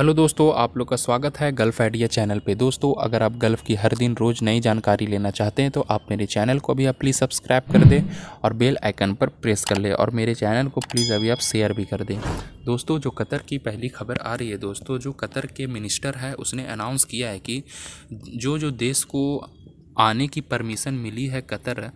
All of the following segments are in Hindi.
हेलो दोस्तों आप लोग का स्वागत है गल्फ़ आइडिया चैनल पे दोस्तों अगर आप गल्फ़ की हर दिन रोज़ नई जानकारी लेना चाहते हैं तो आप मेरे चैनल को अभी आप प्लीज़ सब्सक्राइब कर दें और बेल आइकन पर प्रेस कर लें और मेरे चैनल को प्लीज़ अभी आप शेयर भी कर दें दोस्तों जो कतर की पहली खबर आ रही है दोस्तों जो कतर के मिनिस्टर है उसने अनाउंस किया है कि जो जो देश को आने की परमिशन मिली है कतर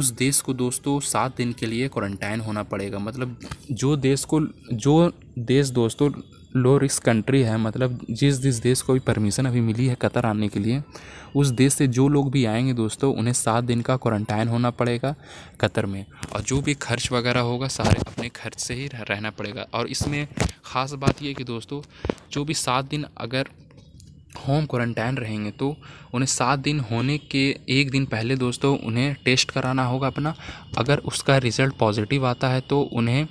उस देश को दोस्तों सात दिन के लिए क्वारंटाइन होना पड़ेगा मतलब जो देश को जो देश दोस्तों लो रिस्क कंट्री है मतलब जिस जिस देश को भी परमिशन अभी मिली है कतर आने के लिए उस देश से जो लोग भी आएंगे दोस्तों उन्हें सात दिन का क्वारंटाइन होना पड़ेगा कतर में और जो भी खर्च वगैरह होगा सारे अपने खर्च से ही रहना पड़ेगा और इसमें ख़ास बात यह कि दोस्तों जो भी सात दिन अगर होम क्वारंटाइन रहेंगे तो उन्हें सात दिन होने के एक दिन पहले दोस्तों उन्हें टेस्ट कराना होगा अपना अगर उसका रिज़ल्ट पॉजिटिव आता है तो उन्हें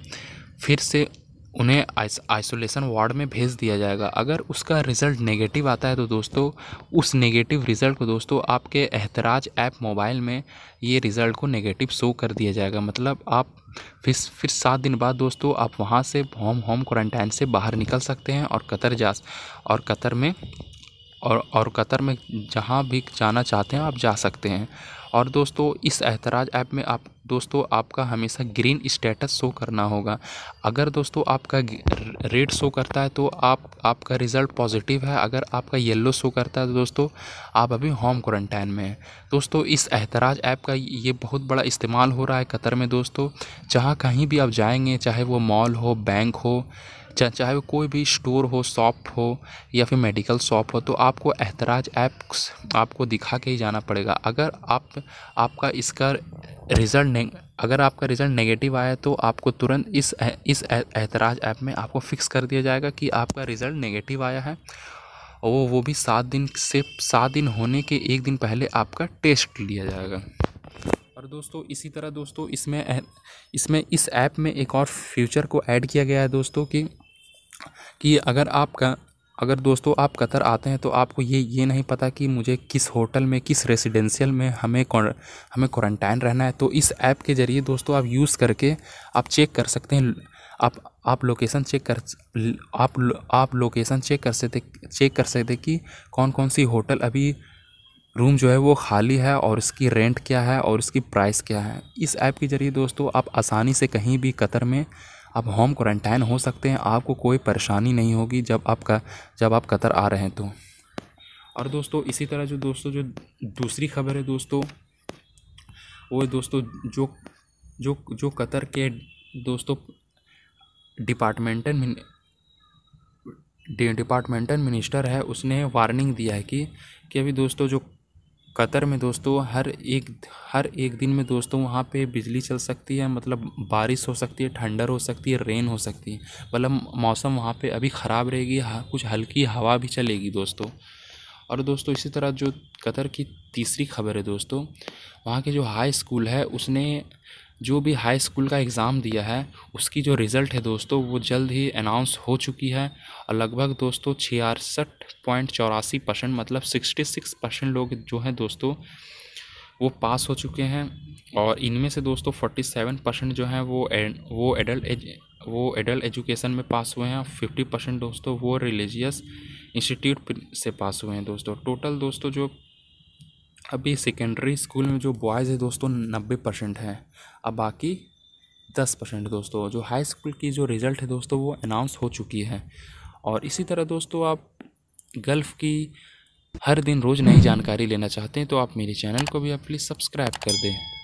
फिर से उन्हें आइसोलेशन वार्ड में भेज दिया जाएगा अगर उसका रिज़ल्ट नेगेटिव आता है तो दोस्तों उस नेगेटिव रिज़ल्ट को दोस्तों आपके एहतराज ऐप मोबाइल में ये रिज़ल्ट को नेगेटिव शो कर दिया जाएगा मतलब आप फिर फिर सात दिन बाद दोस्तों आप वहाँ से होम होम क्वारंटाइन से बाहर निकल सकते हैं और कतर जा और कतर में और और कतर में जहाँ भी जाना चाहते हैं आप जा सकते हैं और दोस्तों इस एतराज़ ऐप में आप दोस्तों आपका हमेशा ग्रीन स्टेटस शो करना होगा अगर दोस्तों आपका रेड शो करता है तो आप आपका रिज़ल्ट पॉजिटिव है अगर आपका येलो शो करता है तो दोस्तों आप अभी होम क्वारंटाइन में हैं दोस्तों इस एतराज़ ऐप का ये बहुत बड़ा इस्तेमाल हो रहा है कतर में दोस्तों जहाँ कहीं भी आप जाएंगे चाहे वो मॉल हो बैंक हो चाहे वो कोई भी स्टोर हो शॉप हो या फिर मेडिकल शॉप हो तो आपको एतराज़ ऐप्स आपको दिखा के ही जाना पड़ेगा अगर आप आपका इसका रिज़ल्ट अगर आपका रिज़ल्ट नेगेटिव आया तो आपको तुरंत इस इस एतराज़ ऐप में आपको फ़िक्स कर दिया जाएगा कि आपका रिज़ल्ट नेगेटिव आया है और वो वो भी सात दिन से सात दिन होने के एक दिन पहले आपका टेस्ट लिया जाएगा और दोस्तों इसी तरह दोस्तों इसमें इसमें इस ऐप में एक और फ्यूचर को ऐड किया गया है दोस्तों कि कि अगर आपका अगर दोस्तों आप कतर आते हैं तो आपको ये ये नहीं पता कि मुझे किस होटल में किस रेसिडेंशियल में हमें हमें क्वारंटाइन रहना है तो इस ऐप के ज़रिए दोस्तों आप यूज़ करके आप चेक कर सकते हैं आप आप लोकेशन चेक कर आप आप लोकेशन चेक कर सकते चेक कर सकते कि कौन कौन सी होटल अभी रूम जो है वो खाली है और इसकी रेंट क्या है और इसकी प्राइस क्या है इस ऐप के ज़रिए दोस्तों आप आसानी से कहीं भी कतर में आप होम क्वारंटाइन हो सकते हैं आपको कोई परेशानी नहीं होगी जब आपका जब आप कतर आ रहे हैं तो और दोस्तों इसी तरह जो दोस्तों जो दूसरी खबर है दोस्तों वो दोस्तों जो जो जो कतर के दोस्तों डिपार्टमेंटल डिपार्टमेंटल मिनिस्टर है उसने वार्निंग दिया है कि कि अभी दोस्तों जो कतर में दोस्तों हर एक हर एक दिन में दोस्तों वहाँ पे बिजली चल सकती है मतलब बारिश हो सकती है ठंडर हो सकती है रेन हो सकती है मतलब मौसम वहाँ पे अभी ख़राब रहेगी कुछ हल्की हवा भी चलेगी दोस्तों और दोस्तों इसी तरह जो कतर की तीसरी खबर है दोस्तों वहाँ के जो हाई स्कूल है उसने जो भी हाई स्कूल का एग्ज़ाम दिया है उसकी जो रिज़ल्ट है दोस्तों वो जल्द ही अनाउंस हो चुकी है और लगभग दोस्तों छियासठ पॉइंट चौरासी परसेंट मतलब सिक्सटी सिक्स परसेंट लोग जो हैं दोस्तों वो पास हो चुके हैं और इनमें से दोस्तों फोर्टी सेवन परसेंट जो हैं वो एड, वो एडल्ट एज वो एडल्ट एजुकेशन में पास हुए हैं फिफ्टी परसेंट दोस्तों वो रिलीजियस इंस्टीट्यूट से पास हुए हैं दोस्तों टोटल दोस्तों जो अभी सेकेंडरी स्कूल में जो बॉयज़ है दोस्तों नब्बे परसेंट है अब बाकी दस परसेंट दोस्तों जो हाई स्कूल की जो रिज़ल्ट है दोस्तों वो अनाउंस हो चुकी है और इसी तरह दोस्तों आप गल्फ़ की हर दिन रोज़ नई जानकारी लेना चाहते हैं तो आप मेरे चैनल को भी आप प्लीज़ सब्सक्राइब कर दें